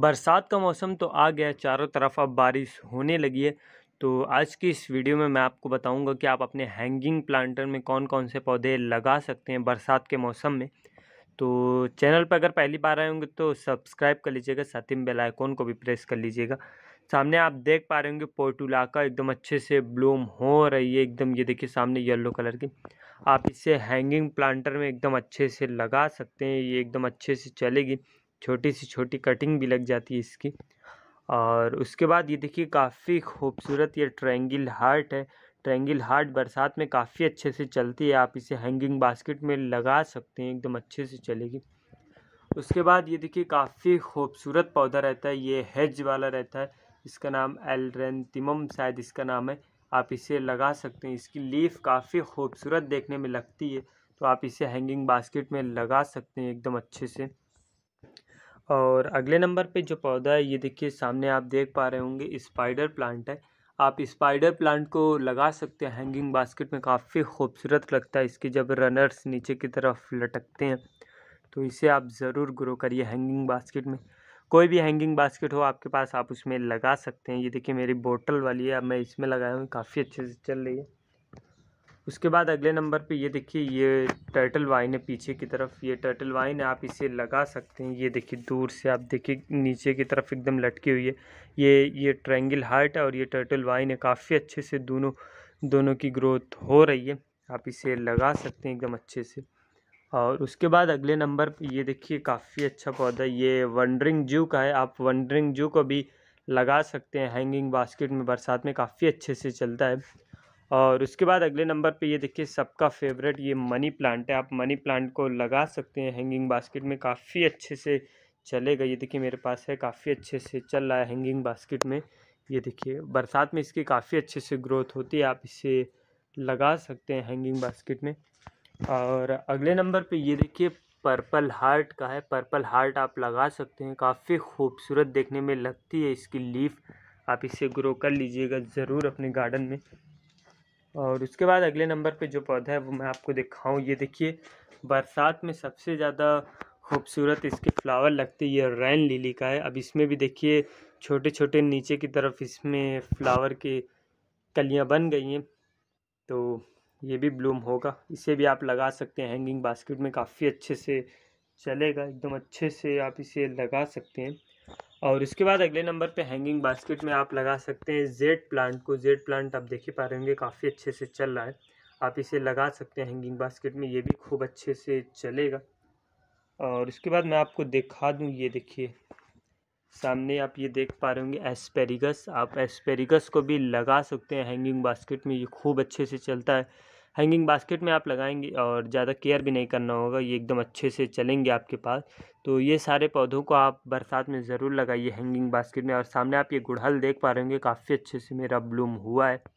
बरसात का मौसम तो आ गया चारों तरफ अब बारिश होने लगी है तो आज की इस वीडियो में मैं आपको बताऊंगा कि आप अपने हैंगिंग प्लांटर में कौन कौन से पौधे लगा सकते हैं बरसात के मौसम में तो चैनल पर अगर पहली बार आए होंगे तो सब्सक्राइब कर लीजिएगा साथ ही बेल आइकॉन को भी प्रेस कर लीजिएगा सामने आप देख पा रहे होंगे का एकदम अच्छे से ब्लूम हो रही है एकदम ये देखिए सामने येलो कलर की आप इसे हैंगिंग प्लांटर में एकदम अच्छे से लगा सकते हैं ये एकदम अच्छे से चलेगी छोटी सी छोटी कटिंग भी लग जाती है इसकी और उसके बाद ये देखिए काफ़ी खूबसूरत ये ट्रायंगल हार्ट है ट्रायंगल हार्ट बरसात में काफ़ी अच्छे से चलती है आप इसे हैंगिंग बास्केट में लगा सकते हैं एकदम अच्छे से चलेगी उसके बाद ये देखिए काफ़ी खूबसूरत पौधा रहता है ये हेज वाला रहता है इसका नाम एलरेंतिमम शायद इसका नाम है आप इसे लगा सकते हैं इसकी लीफ काफ़ी खूबसूरत देखने में लगती है तो आप इसे हैंगिंग बास्केट में लगा सकते हैं एकदम अच्छे से और अगले नंबर पे जो पौधा है ये देखिए सामने आप देख पा रहे होंगे स्पाइडर प्लांट है आप स्पाइडर प्लांट को लगा सकते हैं हैंगिंग बास्केट में काफ़ी खूबसूरत लगता है इसके जब रनर्स नीचे की तरफ लटकते हैं तो इसे आप ज़रूर ग्रो करिए हैंगिंग बास्केट में कोई भी हैंगिंग बास्केट हो आपके पास आप उसमें लगा सकते हैं ये देखिए मेरी बोतल वाली है अब मैं इसमें लगाया हूँ काफ़ी अच्छे से चल रही है उसके बाद अगले नंबर पे ये देखिए ये टर्टल वाइन है पीछे की तरफ ये टर्टल वाइन है आप इसे लगा सकते हैं ये देखिए दूर से आप देखिए नीचे की तरफ एकदम लटकी हुई है ये ये ट्रायंगल हार्ट है और ये टर्टल वाइन है काफ़ी अच्छे से दोनों दोनों की ग्रोथ हो रही है आप इसे लगा सकते हैं एकदम अच्छे से और उसके बाद अगले नंबर पर ये देखिए काफ़ी अच्छा पौधा ये वनड्रिंग जू का है आप वनड्रिंग जू को भी लगा सकते हैं हैंगिंग बास्केट में बरसात में काफ़ी अच्छे से चलता है और उसके बाद अगले नंबर पे ये देखिए सबका फेवरेट ये मनी प्लांट है आप मनी प्लांट को लगा सकते हैं हैंगिंग बास्केट में काफ़ी अच्छे से चलेगा ये देखिए मेरे पास है काफ़ी अच्छे से चल रहा है हैंगिंग बास्केट में ये देखिए बरसात में इसकी काफ़ी अच्छे से ग्रोथ होती है आप इसे लगा सकते हैं हैंगिंग बास्केट में और अगले नंबर पर ये देखिए पर्पल हार्ट का है पर्पल हार्ट आप लगा सकते हैं काफ़ी खूबसूरत देखने में लगती है इसकी लीफ आप इसे ग्रो कर लीजिएगा ज़रूर अपने गार्डन में और उसके बाद अगले नंबर पे जो पौधा है वो मैं आपको दिखाऊं ये देखिए बरसात में सबसे ज़्यादा खूबसूरत इसके फ्लावर लगते ये रैन लिली का है अब इसमें भी देखिए छोटे छोटे नीचे की तरफ इसमें फ्लावर के कलियाँ बन गई हैं तो ये भी ब्लूम होगा इसे भी आप लगा सकते हैं हैंगिंग बास्केट में काफ़ी अच्छे से चलेगा एकदम अच्छे से आप इसे लगा सकते हैं और इसके बाद अगले नंबर पे हैंगिंग बास्केट में आप लगा सकते हैं जेड प्लांट को जेड प्लांट आप देख ही पा रहे होंगे काफ़ी अच्छे से चल रहा है आप इसे लगा सकते हैं हैंगिंग बास्केट में ये भी खूब अच्छे से चलेगा और इसके बाद मैं आपको दिखा दूँ ये देखिए सामने आप ये देख पा रहे होंगे एस्पेरिगस आप एस्पेरिगस को भी लगा सकते हैं हैंगिंग बास्केट में ये खूब अच्छे से चलता है हैंगिंग बास्केट में आप लगाएंगे और ज़्यादा केयर भी नहीं करना होगा ये एकदम अच्छे से चलेंगे आपके पास तो ये सारे पौधों को आप बरसात में ज़रूर लगाइए हैंगिंग बास्केट में और सामने आप ये गुड़हल देख पा रहे होंगे काफ़ी अच्छे से मेरा ब्लूम हुआ है